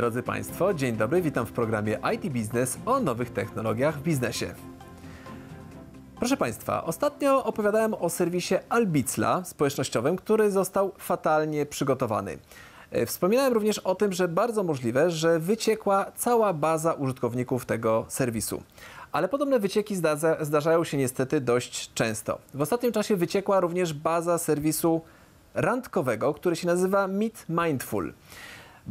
Drodzy Państwo, dzień dobry, witam w programie IT Biznes o nowych technologiach w biznesie. Proszę Państwa, ostatnio opowiadałem o serwisie Albicla społecznościowym, który został fatalnie przygotowany. E, wspominałem również o tym, że bardzo możliwe, że wyciekła cała baza użytkowników tego serwisu. Ale podobne wycieki zdarzają się niestety dość często. W ostatnim czasie wyciekła również baza serwisu randkowego, który się nazywa Meet Mindful.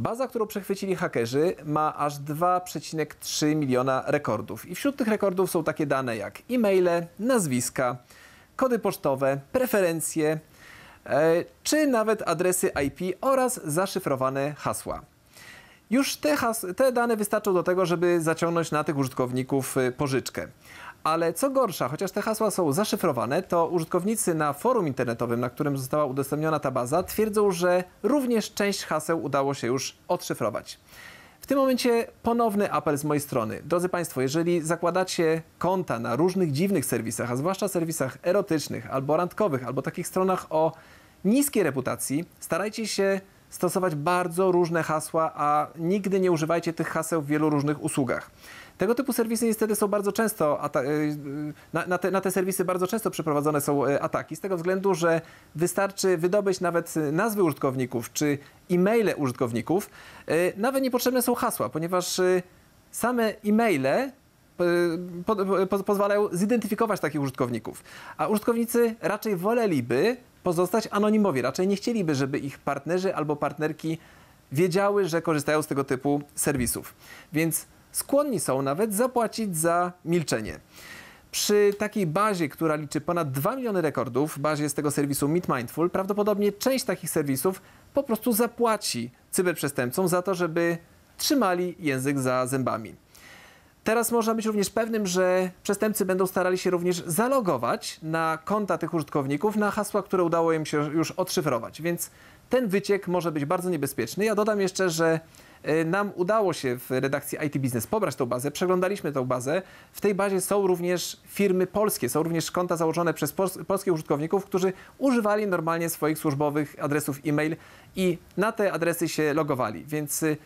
Baza, którą przechwycili hakerzy, ma aż 2,3 miliona rekordów. I wśród tych rekordów są takie dane jak e-maile, nazwiska, kody pocztowe, preferencje, e, czy nawet adresy IP oraz zaszyfrowane hasła. Już te, has te dane wystarczą do tego, żeby zaciągnąć na tych użytkowników y, pożyczkę. Ale co gorsza, chociaż te hasła są zaszyfrowane, to użytkownicy na forum internetowym, na którym została udostępniona ta baza, twierdzą, że również część haseł udało się już odszyfrować. W tym momencie ponowny apel z mojej strony. Drodzy Państwo, jeżeli zakładacie konta na różnych dziwnych serwisach, a zwłaszcza serwisach erotycznych albo randkowych, albo takich stronach o niskiej reputacji, starajcie się stosować bardzo różne hasła, a nigdy nie używajcie tych haseł w wielu różnych usługach. Tego typu serwisy niestety są bardzo często, y, y, na, na, te, na, te, serwisy bardzo często przeprowadzone są y, ataki, z tego względu, że wystarczy wydobyć nawet nazwy użytkowników czy e-maile użytkowników. Nawet niepotrzebne są hasła, ponieważ same e-maile po, po, pozwalają zidentyfikować takich użytkowników. A użytkownicy raczej woleliby pozostać anonimowi. Raczej nie chcieliby, żeby ich partnerzy albo partnerki wiedziały, że korzystają z tego typu serwisów. Więc skłonni są nawet zapłacić za milczenie. Przy takiej bazie, która liczy ponad 2 miliony rekordów, bazie z tego serwisu Meet Mindful, prawdopodobnie część takich serwisów po prostu zapłaci cyberprzestępcom za to, żeby trzymali język za zębami. Teraz można być również pewnym, że przestępcy będą starali się również zalogować na konta tych użytkowników, na hasła, które udało im się już odszyfrować. Więc ten wyciek może być bardzo niebezpieczny. Ja dodam jeszcze, że y, nam udało się w redakcji IT Business pobrać tą bazę, przeglądaliśmy tą bazę. W tej bazie są również firmy polskie, są również konta założone przez polskich użytkowników, którzy używali normalnie swoich służbowych adresów e-mail i na te adresy się logowali. Więc y,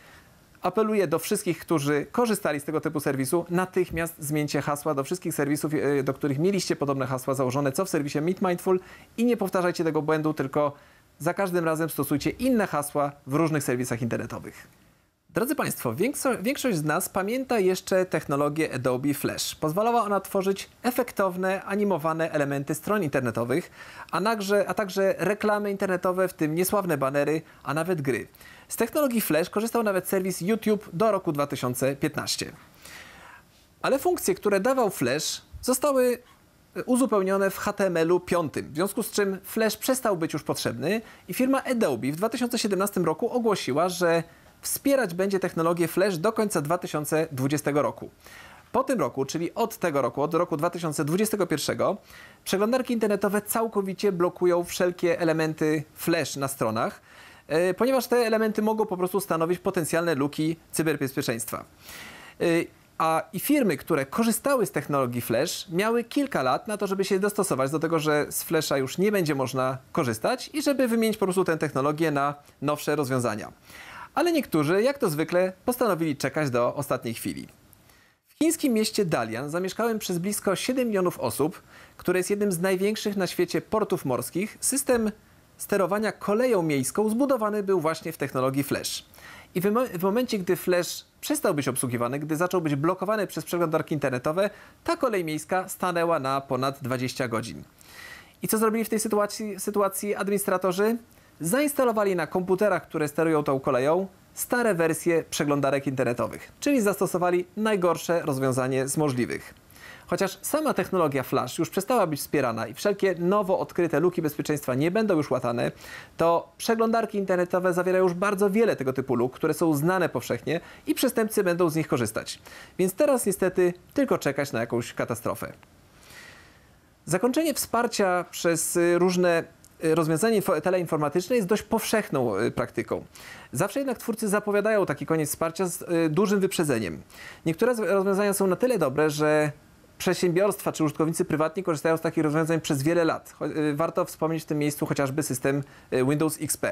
Apeluję do wszystkich, którzy korzystali z tego typu serwisu, natychmiast zmieńcie hasła do wszystkich serwisów, e, do których mieliście podobne hasła założone, co w serwisie Meet Mindful i nie powtarzajcie tego błędu, tylko za każdym razem stosujcie inne hasła w różnych serwisach internetowych. Drodzy Państwo, większość z nas pamięta jeszcze technologię Adobe Flash. Pozwalała ona tworzyć efektowne, animowane elementy stron internetowych, a także, a także reklamy internetowe, w tym niesławne banery, a nawet gry. Z technologii Flash korzystał nawet serwis YouTube do roku 2015. Ale funkcje, które dawał Flash, zostały e, uzupełnione w HTML-u 5, w związku z czym Flash przestał być już potrzebny i firma Adobe w 2017 roku ogłosiła, że wspierać będzie technologię Flash do końca 2020 roku. Po tym roku, czyli od tego roku, od roku 2021, przeglądarki internetowe całkowicie blokują wszelkie elementy Flash na stronach, e, ponieważ te elementy mogą po prostu stanowić potencjalne luki cyberbezpieczeństwa. E, a i firmy, które korzystały z technologii Flash, miały kilka lat na to, żeby się dostosować do tego, że z Flasha już nie będzie można korzystać i żeby wymienić po prostu tę technologię na nowsze rozwiązania ale niektórzy, jak to zwykle, postanowili czekać do ostatniej chwili. W chińskim mieście Dalian zamieszkałem przez blisko 7 milionów osób, które jest jednym z największych na świecie portów morskich. System sterowania koleją miejską zbudowany był właśnie w technologii Flash. I w, momencie, gdy Flash przestał być obsługiwany, gdy zaczął być blokowany przez przeglądarki internetowe, ta kolej miejska stanęła na ponad 20 godzin. I co zrobili w tej sytuacji, sytuacji administratorzy? zainstalowali na komputerach, które sterują tą koleją, stare wersje przeglądarek internetowych, czyli zastosowali najgorsze rozwiązanie z możliwych. Chociaż sama technologia Flash już przestała być wspierana i wszelkie nowo odkryte luki bezpieczeństwa nie będą już łatane, to przeglądarki internetowe zawierają już bardzo wiele tego typu luk, które są znane powszechnie i przestępcy będą z nich korzystać. Więc teraz niestety tylko czekać na jakąś katastrofę. Zakończenie wsparcia przez y, różne rozwiązanie teleinformatyczne jest dość powszechną e, praktyką. Zawsze jednak twórcy zapowiadają taki koniec wsparcia z e, dużym wyprzedzeniem. Niektóre rozwiązania są na tyle dobre, że przedsiębiorstwa czy użytkownicy prywatni korzystają z takich rozwiązań przez wiele lat. E, warto wspomnieć w tym miejscu chociażby system Windows XP.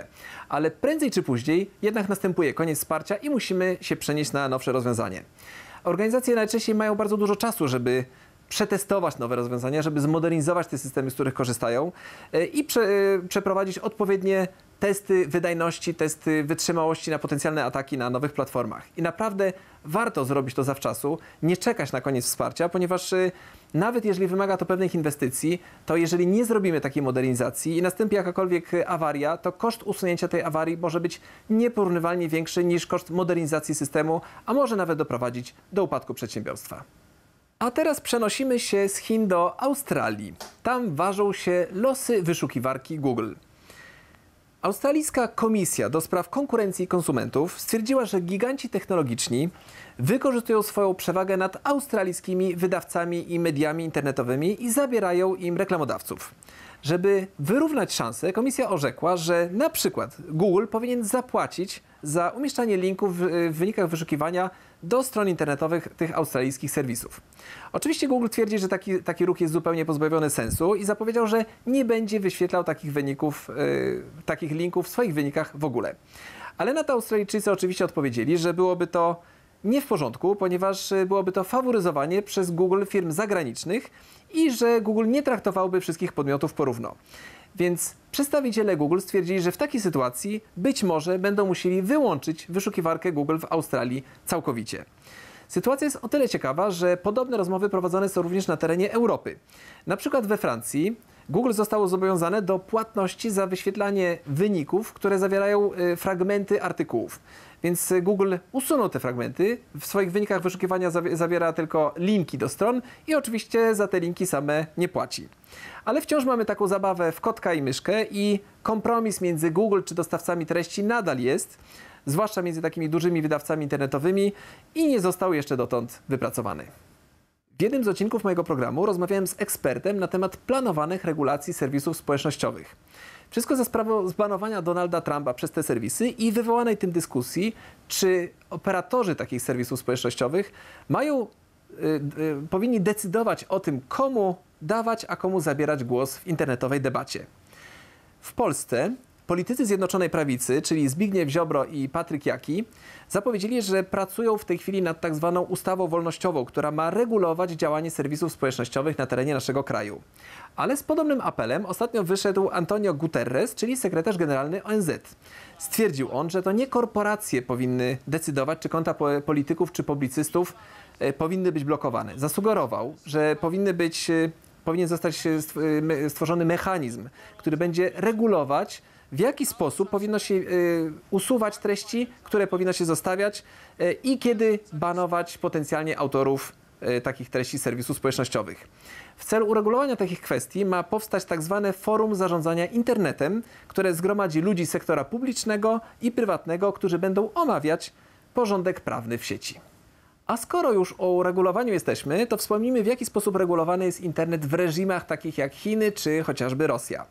Ale prędzej czy później jednak następuje koniec wsparcia i musimy się przenieść na nowsze rozwiązanie. Organizacje najczęściej mają bardzo dużo czasu, żeby przetestować nowe rozwiązania, żeby zmodernizować te systemy, z których korzystają e, i prze, e, przeprowadzić odpowiednie testy wydajności, testy wytrzymałości na potencjalne ataki na nowych platformach. I naprawdę warto zrobić to zawczasu, nie czekać na koniec wsparcia, ponieważ e, nawet jeżeli wymaga to pewnych inwestycji, to jeżeli nie zrobimy takiej modernizacji i nastąpi jakakolwiek awaria, to koszt usunięcia tej awarii może być nieporównywalnie większy niż koszt modernizacji systemu, a może nawet doprowadzić do upadku przedsiębiorstwa. A teraz przenosimy się z Chin do Australii. Tam ważą się losy wyszukiwarki Google. Australijska Komisja do Spraw Konkurencji i Konsumentów stwierdziła, że giganci technologiczni wykorzystują swoją przewagę nad australijskimi wydawcami i mediami internetowymi i zabierają im reklamodawców. Żeby wyrównać szanse, komisja orzekła, że na przykład Google powinien zapłacić za umieszczanie linków w wynikach wyszukiwania do stron internetowych tych australijskich serwisów. Oczywiście Google twierdzi, że taki, taki ruch jest zupełnie pozbawiony sensu i zapowiedział, że nie będzie wyświetlał takich wyników, yy, takich linków w swoich wynikach w ogóle. Ale na to Australijczycy oczywiście odpowiedzieli, że byłoby to nie w porządku, ponieważ e, byłoby to faworyzowanie przez Google firm zagranicznych i że Google nie traktowałby wszystkich podmiotów porówno. Więc przedstawiciele Google stwierdzili, że w takiej sytuacji być może będą musieli wyłączyć wyszukiwarkę Google w Australii całkowicie. Sytuacja jest o tyle ciekawa, że podobne rozmowy prowadzone są również na terenie Europy. Na przykład we Francji Google zostało zobowiązane do płatności za wyświetlanie wyników, które zawierają y, fragmenty artykułów. Więc y, Google usunął te fragmenty. W swoich wynikach wyszukiwania zawiera tylko linki do stron i oczywiście za te linki same nie płaci. Ale wciąż mamy taką zabawę w kotka i myszkę i kompromis między Google czy dostawcami treści nadal jest, zwłaszcza między takimi dużymi wydawcami internetowymi i nie został jeszcze dotąd wypracowany. W jednym z odcinków mojego programu rozmawiałem z ekspertem na temat planowanych regulacji serwisów społecznościowych. Wszystko za sprawą zbanowania Donalda Trumpa przez te serwisy i wywołanej tym dyskusji, czy operatorzy takich serwisów społecznościowych mają, y, y, powinni decydować o tym, komu dawać, a komu zabierać głos w internetowej debacie. W Polsce Politycy Zjednoczonej Prawicy, czyli Zbigniew Ziobro i Patryk Jaki, zapowiedzieli, że pracują w tej chwili nad tak zwaną ustawą wolnościową, która ma regulować działanie serwisów społecznościowych na terenie naszego kraju. Ale z podobnym apelem ostatnio wyszedł Antonio Guterres, czyli sekretarz generalny ONZ. Stwierdził on, że to nie korporacje powinny decydować, czy konta polityków czy publicystów e, powinny być blokowane. Zasugerował, że powinny być e, powinien zostać e, stworzony mechanizm, który będzie regulować w jaki sposób powinno się y, usuwać treści, które powinno się zostawiać y, i kiedy banować potencjalnie autorów y, takich treści serwisów społecznościowych. W celu uregulowania takich kwestii ma powstać tak zwane forum zarządzania internetem, które zgromadzi ludzi sektora publicznego i prywatnego, którzy będą omawiać porządek prawny w sieci. A skoro już o uregulowaniu jesteśmy, to wspomnijmy w jaki sposób regulowany jest internet w reżimach takich jak Chiny czy chociażby Rosja.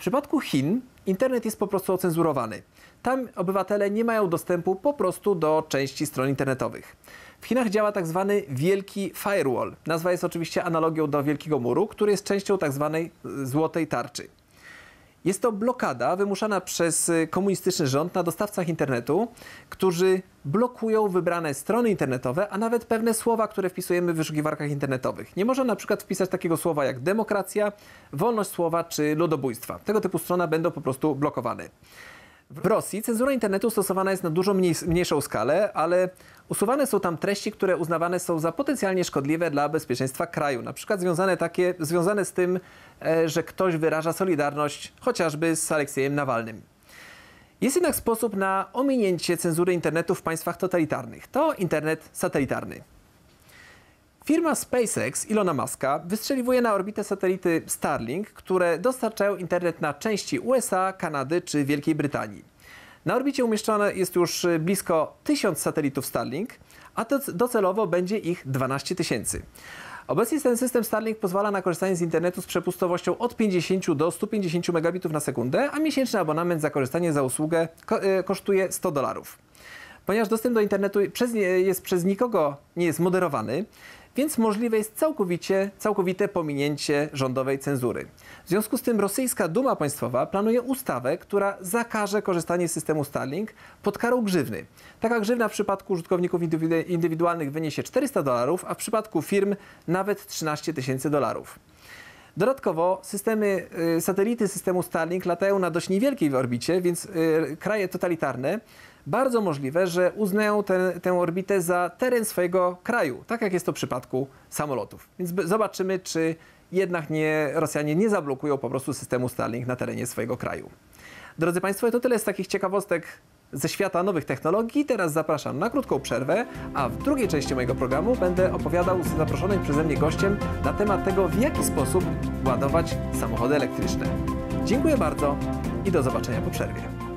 W przypadku Chin internet jest po prostu ocenzurowany. Tam obywatele nie mają dostępu po prostu do części stron internetowych. W Chinach działa tak zwany wielki firewall. Nazwa jest oczywiście analogią do wielkiego muru, który jest częścią tak zwanej y, złotej tarczy. Jest to blokada wymuszana przez y, komunistyczny rząd na dostawcach internetu, którzy blokują wybrane strony internetowe, a nawet pewne słowa, które wpisujemy w wyszukiwarkach internetowych. Nie można na przykład wpisać takiego słowa jak demokracja, wolność słowa czy ludobójstwa. Tego typu strona będą po prostu blokowane. W Rosji cenzura internetu stosowana jest na dużo mniej, mniejszą skalę, ale usuwane są tam treści, które uznawane są za potencjalnie szkodliwe dla bezpieczeństwa kraju. Na przykład związane, takie, związane z tym, e, że ktoś wyraża solidarność chociażby z Aleksiejem Nawalnym. Jest jednak sposób na ominięcie cenzury internetu w państwach totalitarnych. To internet satelitarny. Firma SpaceX Ilona Maska wystrzeliwuje na orbitę satelity Starlink, które dostarczają internet na części USA, Kanady czy Wielkiej Brytanii. Na orbicie umieszczone jest już y, blisko 1000 satelitów Starlink, a docelowo będzie ich 12 tysięcy. Obecnie ten system Starlink pozwala na korzystanie z internetu z przepustowością od 50 do 150 megabitów na sekundę, a miesięczny abonament za korzystanie za usługę y, kosztuje 100 dolarów. Ponieważ dostęp do internetu przez, jest przez nikogo nie jest moderowany, więc możliwe jest całkowicie, całkowite pominięcie rządowej cenzury. W związku z tym rosyjska Duma Państwowa planuje ustawę, która zakaże korzystanie z systemu Starlink pod karą grzywny. Taka grzywna w przypadku użytkowników indywidualnych wyniesie 400 dolarów, a w przypadku firm nawet 13 tysięcy dolarów. Dodatkowo systemy, y, satelity systemu Starlink latają na dość niewielkiej orbicie, więc y, kraje totalitarne bardzo możliwe, że uznają te, tę orbitę za teren swojego kraju, tak jak jest to w przypadku samolotów. Więc zobaczymy, czy jednak nie, Rosjanie nie zablokują po prostu systemu Starlink na terenie swojego kraju. Drodzy Państwo, to tyle z takich ciekawostek ze świata nowych technologii. Teraz zapraszam na krótką przerwę, a w drugiej części mojego programu będę opowiadał z zaproszonym przeze mnie gościem na temat tego, w jaki sposób ładować samochody elektryczne. Dziękuję bardzo i do zobaczenia po przerwie.